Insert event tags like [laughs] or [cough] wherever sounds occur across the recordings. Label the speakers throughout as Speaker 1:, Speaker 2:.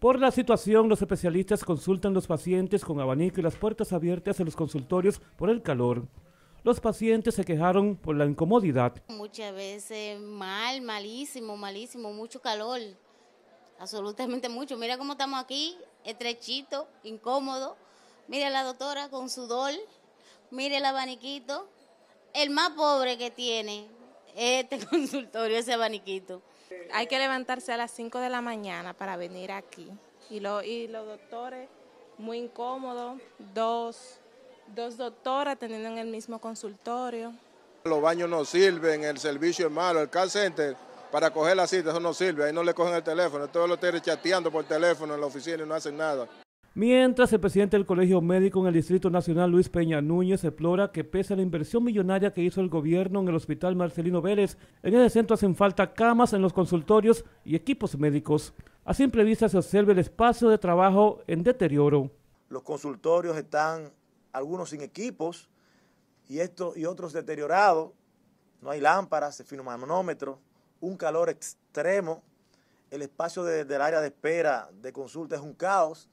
Speaker 1: Por la situación, los especialistas consultan los pacientes con abanico y las puertas abiertas en los consultorios por el calor. Los pacientes se quejaron por la incomodidad. Muchas
Speaker 2: veces mal, malísimo, malísimo, mucho calor, absolutamente mucho. Mira cómo estamos aquí, estrechito, incómodo. Mira la doctora con sudor, mire el abaniquito. El más pobre que tiene este
Speaker 3: [laughs] consultorio, ese abaniquito. Hay que levantarse a las 5 de la mañana para venir aquí. Y, y los doctores, muy incómodos, dos, doctoras teniendo en el mismo consultorio. Los baños no sirven, el servicio es malo, el call center para coger la cita, eso no sirve, ahí no le cogen el teléfono, todos lo tienen chateando por teléfono en la oficina y no hacen nada.
Speaker 1: Mientras el presidente del Colegio Médico en el Distrito Nacional, Luis Peña Núñez, explora que pese a la inversión millonaria que hizo el gobierno en el Hospital Marcelino Vélez, en ese centro hacen falta camas en los consultorios y equipos médicos. A simple vista se observa el espacio de trabajo en deterioro.
Speaker 2: Los consultorios están algunos sin equipos y, y otros deteriorados. No hay lámparas, manómetro, un calor extremo. El espacio del área de espera de consulta es un caos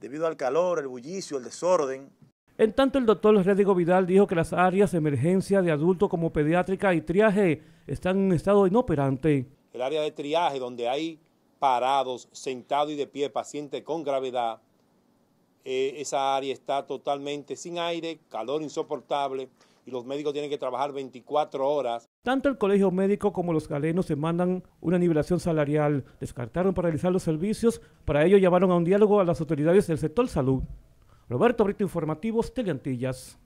Speaker 2: debido al calor, el bullicio, el desorden.
Speaker 1: En tanto, el doctor Rédigo Vidal dijo que las áreas de emergencia de adultos como pediátrica y triaje están en estado inoperante.
Speaker 4: El área de triaje, donde hay parados, sentados y de pie pacientes con gravedad, eh, esa área está totalmente sin aire, calor insoportable y los médicos tienen que trabajar 24 horas.
Speaker 1: Tanto el colegio médico como los galenos demandan una nivelación salarial. Descartaron paralizar los servicios, para ello llevaron a un diálogo a las autoridades del sector salud. Roberto Brito Informativos, Teleantillas.